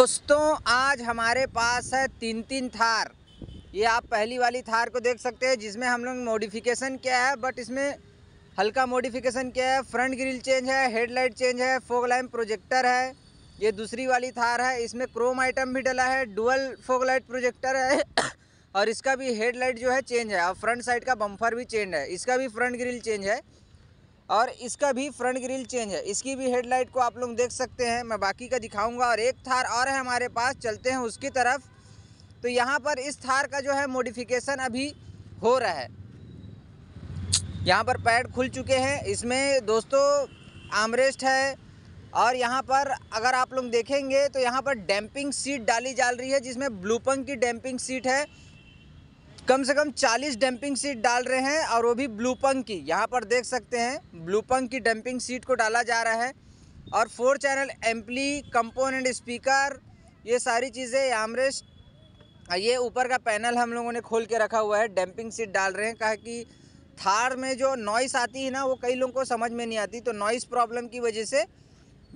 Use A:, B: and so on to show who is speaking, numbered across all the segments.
A: दोस्तों आज हमारे पास है तीन तीन थार ये आप पहली वाली थार को देख सकते हैं जिसमें हम लोग मॉडिफिकेशन किया है बट इसमें हल्का मॉडिफिकेशन किया है फ्रंट ग्रिल चेंज है हेडलाइट चेंज है फोक लाइम प्रोजेक्टर है ये दूसरी वाली थार है इसमें क्रोम आइटम भी डला है डुअल फोक लाइट प्रोजेक्टर है और इसका भी हेडलाइट जो है चेंज है और फ्रंट साइड का बम्फर भी चेंज है इसका भी फ्रंट ग्रिल चेंज है और इसका भी फ्रंट ग्रिल चेंज है इसकी भी हेडलाइट को आप लोग देख सकते हैं मैं बाकी का दिखाऊंगा और एक थार और है हमारे पास चलते हैं उसकी तरफ तो यहाँ पर इस थार का जो है मोडिफिकेशन अभी हो रहा है यहाँ पर पैड खुल चुके हैं इसमें दोस्तों आमरेस्ट है और यहाँ पर अगर आप लोग देखेंगे तो यहाँ पर डैम्पिंग सीट डाली जा रही है जिसमें ब्लूपंग की डैम्पिंग सीट है कम से कम 40 डंपिंग सीट डाल रहे हैं और वो भी ब्लू की यहाँ पर देख सकते हैं ब्लू की डंपिंग सीट को डाला जा रहा है और four channel amplifier component speaker ये सारी चीज़ें एमरेस्ट ये ऊपर का पैनल हम लोगों ने खोल के रखा हुआ है डंपिंग सीट डाल रहे हैं कहा कि थार में जो नॉइस आती है ना वो कई लोगों को समझ में नहीं आती तो नॉइस प्रॉब्लम की वजह से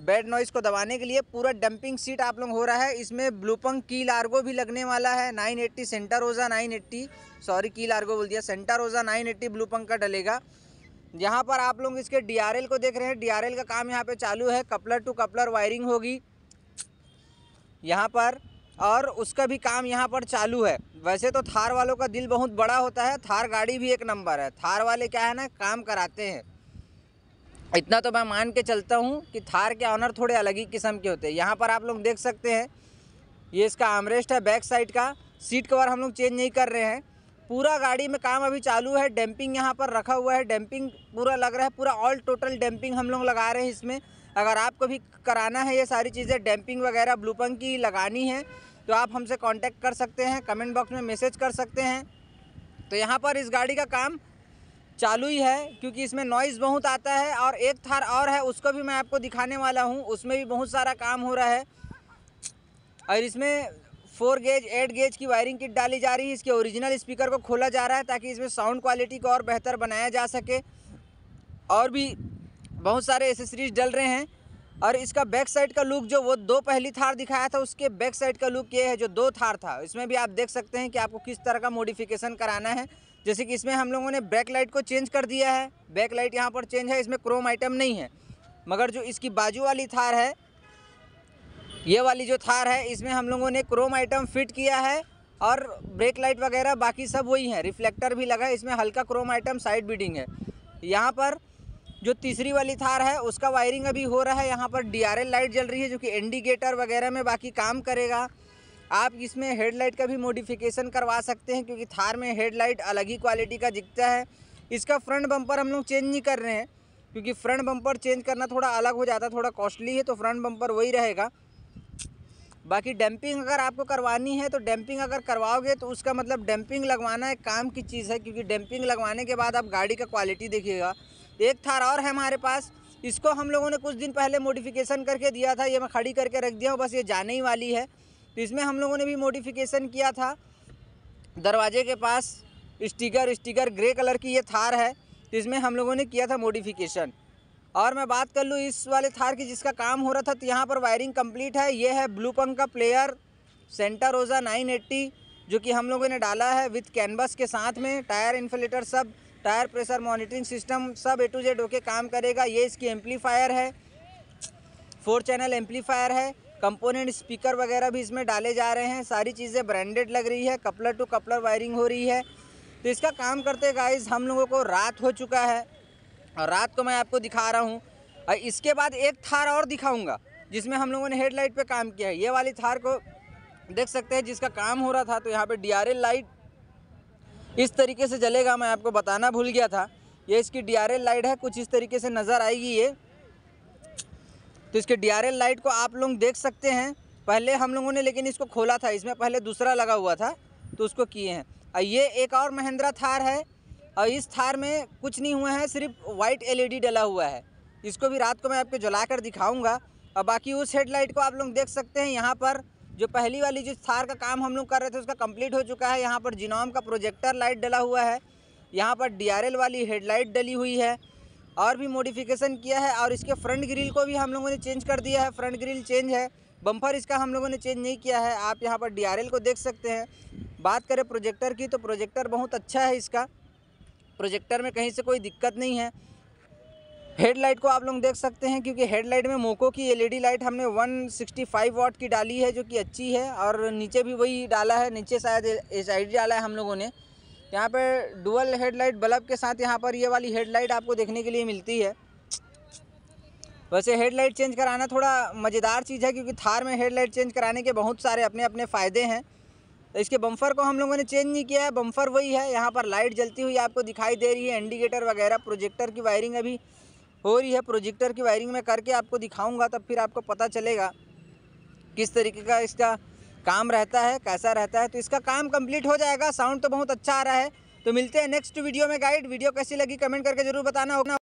A: बेड नॉइस को दबाने के लिए पूरा डंपिंग सीट आप लोग हो रहा है इसमें ब्लूपंग की लार्गो भी लगने वाला है 980 सेंटर रोज़ा एट्टी सॉरी की लार्गो बोल दिया सेंटर रोज़ा 980 ब्लूपंग का डलेगा यहाँ पर आप लोग इसके डी को देख रहे हैं डी का काम यहाँ पर चालू है कपलर टू कपलर वायरिंग होगी यहाँ पर और उसका भी काम यहाँ पर चालू है वैसे तो थार वालों का दिल बहुत बड़ा होता है थार गाड़ी भी एक नंबर है थार वाले क्या है ना काम कराते हैं इतना तो मैं मान के चलता हूँ कि थार के ऑनर थोड़े अलग ही किस्म के होते हैं यहाँ पर आप लोग देख सकते हैं ये इसका आमरेस्ट है बैक साइड का सीट कवर हम लोग चेंज नहीं कर रहे हैं पूरा गाड़ी में काम अभी चालू है डैम्पिंग यहाँ पर रखा हुआ है डैम्पिंग पूरा लग रहा है पूरा ऑल टोटल डैम्पिंग हम लोग लगा रहे हैं इसमें अगर आपको भी कराना है ये सारी चीज़ें डैम्पिंग वगैरह ब्लूपंग की लगानी है तो आप हमसे कॉन्टैक्ट कर सकते हैं कमेंट बॉक्स में मैसेज कर सकते हैं तो यहाँ पर इस गाड़ी का काम चालू ही है क्योंकि इसमें नॉइज़ बहुत आता है और एक थार और है उसको भी मैं आपको दिखाने वाला हूँ उसमें भी बहुत सारा काम हो रहा है और इसमें फोर गेज एट गेज की वायरिंग किट डाली जा रही है इसके ओरिजिनल स्पीकर को खोला जा रहा है ताकि इसमें साउंड क्वालिटी को और बेहतर बनाया जा सके और भी बहुत सारे एसेसरीज डल रहे हैं और इसका बैक साइड का लुक जो वो दो पहली थार दिखाया था उसके बैक साइड का लुक ये है जो दो थार था इसमें भी आप देख सकते हैं कि आपको किस तरह का मॉडिफिकेशन कराना है जैसे कि इसमें हम लोगों ने बैक लाइट को चेंज कर दिया है बैक लाइट यहाँ पर चेंज है इसमें क्रोम आइटम नहीं है मगर जो इसकी बाजू वाली थार है ये वाली जो थार है इसमें हम लोगों ने क्रोम आइटम फिट किया है और ब्रेक लाइट वगैरह बाकी सब वही है रिफ्लेक्टर भी लगा है इसमें हल्का क्रोम आइटम साइड बीडिंग है यहाँ पर जो तीसरी वाली थार है उसका वायरिंग अभी हो रहा है यहाँ पर डी लाइट जल रही है जो कि इंडिकेटर वगैरह में बाकी काम करेगा आप इसमें हेडलाइट का भी मॉडिफिकेशन करवा सकते हैं क्योंकि थार में हेडलाइट अलग ही क्वालिटी का दिखता है इसका फ्रंट बम्पर हम लोग चेंज नहीं कर रहे हैं क्योंकि फ्रंट बम्पर चेंज करना थोड़ा अलग हो जाता है थोड़ा कॉस्टली है तो फ्रंट बम्पर वही रहेगा बाकी डैम्पिंग अगर आपको करवानी है तो डैम्पिंग अगर करवाओगे तो उसका मतलब डैम्पिंग लगवाना एक काम की चीज़ है क्योंकि डैम्पिंग लगवाने के बाद आप गाड़ी का क्वालिटी देखिएगा एक थार और है हमारे पास इसको हम लोगों ने कुछ दिन पहले मोडिफिकेशन करके दिया था ये मैं खड़ी करके रख दिया हूँ बस ये जाने ही वाली है तो इसमें हम लोगों ने भी मोडिफिकेशन किया था दरवाजे के पास स्टिकर स्टिकर ग्रे कलर की ये थार है तो इसमें हम लोगों ने किया था मोडिफिकेशन और मैं बात कर लूँ इस वाले थार की जिसका काम हो रहा था तो यहाँ पर वायरिंग कम्प्लीट है ये है ब्लू पंग का प्लेयर सेंटर रोज़ा नाइन जो कि हम लोगों ने डाला है विथ कैनवस के साथ में टायर इन्फिलेटर सब टायर प्रेशर मॉनिटरिंग सिस्टम सब ए टू जेड होके काम करेगा ये इसकी एम्पलीफायर है फोर चैनल एम्पलीफायर है कंपोनेंट स्पीकर वगैरह भी इसमें डाले जा रहे हैं सारी चीज़ें ब्रांडेड लग रही है कपलर टू कपलर वायरिंग हो रही है तो इसका काम करते गाइज हम लोगों को रात हो चुका है और रात को मैं आपको दिखा रहा हूँ और इसके बाद एक थार और दिखाऊँगा जिसमें हम लोगों ने हेडलाइट पे काम किया है ये वाली थार को देख सकते हैं जिसका काम हो रहा था तो यहाँ पे डी लाइट इस तरीके से जलेगा मैं आपको बताना भूल गया था ये इसकी डी लाइट है कुछ इस तरीके से नज़र आएगी ये तो इसके डी लाइट को आप लोग देख सकते हैं पहले हम लोगों ने लेकिन इसको खोला था इसमें पहले दूसरा लगा हुआ था तो उसको किए हैं और ये एक और महिंद्रा थार है और इस थार में कुछ नहीं हुआ है सिर्फ वाइट एलईडी e डला हुआ है इसको भी रात को मैं आपको जला कर दिखाऊंगा और बाकी उस हेडलाइट को आप लोग देख सकते हैं यहाँ पर जो पहली वाली जो थार का काम हम लोग कर रहे थे उसका कंप्लीट हो चुका है यहाँ पर जिनोम का प्रोजेक्टर लाइट डला हुआ है यहाँ पर डीआरएल वाली हेडलाइट डली हुई है और भी मॉडिफिकेशन किया है और इसके फ्रंट ग्रिल को भी हम लोगों ने चेंज कर दिया है फ्रंट ग्रिल चेंज है बम्फर इसका हम लोगों ने चेंज नहीं किया है आप यहाँ पर डी को देख सकते हैं बात करें प्रोजेक्टर की तो प्रोजेक्टर बहुत अच्छा है इसका प्रोजेक्टर में कहीं से कोई दिक्कत नहीं है हेडलाइट को आप लोग देख सकते हैं क्योंकि हेडलाइट में मोको की एलईडी लाइट हमने 165 वाट की डाली है जो कि अच्छी है और नीचे भी वही डाला है नीचे शायद एच डाला है हम लोगों ने यहाँ पर डुअल हेडलाइट बल्ब के साथ यहाँ पर ये वाली हेडलाइट आपको देखने के लिए मिलती है वैसे हेडलाइट चेंज कराना थोड़ा मज़ेदार चीज़ है क्योंकि थार में हेडलाइट चेंज कराने के बहुत सारे अपने अपने फ़ायदे हैं तो इसके बम्फर को हम लोगों ने चेंज नहीं किया है बम्फर वही है यहाँ पर लाइट जलती हुई आपको दिखाई दे रही है इंडिकेटर वगैरह प्रोजेक्टर की वायरिंग अभी हो रही है प्रोजेक्टर की वायरिंग में करके आपको दिखाऊंगा तब फिर आपको पता चलेगा किस तरीके का इसका काम रहता है कैसा रहता है तो इसका काम कंप्लीट हो जाएगा साउंड तो बहुत अच्छा आ रहा है तो मिलते हैं नेक्स्ट वीडियो में गाइड वीडियो कैसी लगी कमेंट करके जरूर बताना होगा